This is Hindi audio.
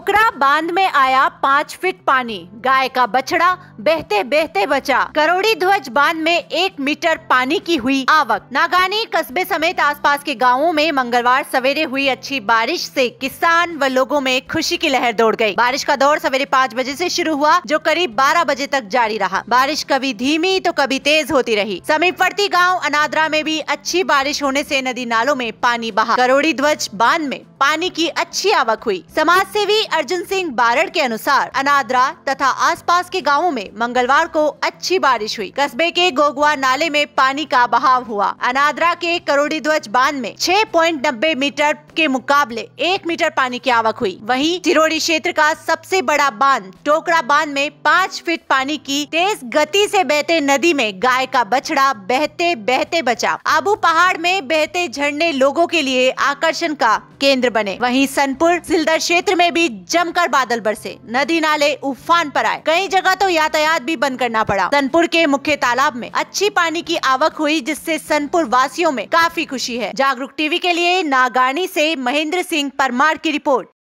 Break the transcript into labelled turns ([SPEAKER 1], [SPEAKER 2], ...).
[SPEAKER 1] ठोकरा बांध में आया पाँच फीट पानी गाय का बछड़ा बहते बहते बचा करोड़ी ध्वज बांध में एक मीटर पानी की हुई आवक नागानी कस्बे समेत आसपास के गांवों में मंगलवार सवेरे हुई अच्छी बारिश से किसान व लोगों में खुशी की लहर दौड़ गई बारिश का दौर सवेरे पाँच बजे से शुरू हुआ जो करीब बारह बजे तक जारी रहा बारिश कभी धीमी तो कभी तेज होती रही समीपवर्ती गाँव अनादरा में भी अच्छी बारिश होने ऐसी नदी नालों में पानी बहा करोड़ी ध्वज बांध में पानी की अच्छी आवक हुई समाज सेवी अर्जुन सिंह बारड़ के अनुसार अनादरा तथा आसपास के गाँवों में मंगलवार को अच्छी बारिश हुई कस्बे के गोगुआ नाले में पानी का बहाव हुआ अनादरा के करोड़ी ध्वज बांध में छह पॉइंट नब्बे मीटर के मुकाबले एक मीटर पानी की आवक हुई वही तिरोड़ी क्षेत्र का सबसे बड़ा बांध टोकरा बांध में पाँच फीट पानी की तेज गति ऐसी बहते नदी में गाय का बछड़ा बहते बहते बचा आबू पहाड़ में बहते झरने लोगों के लिए आकर्षण का केंद्र बने वहीं सनपुर सिलदर क्षेत्र में भी जमकर बादल बरसे नदी नाले उफान पर आए कई जगह तो यातायात भी बंद करना पड़ा सनपुर के मुख्य तालाब में अच्छी पानी की आवक हुई जिससे सनपुर वासियों में काफी खुशी है जागरूक टीवी के लिए नागानी से महेंद्र सिंह परमार की रिपोर्ट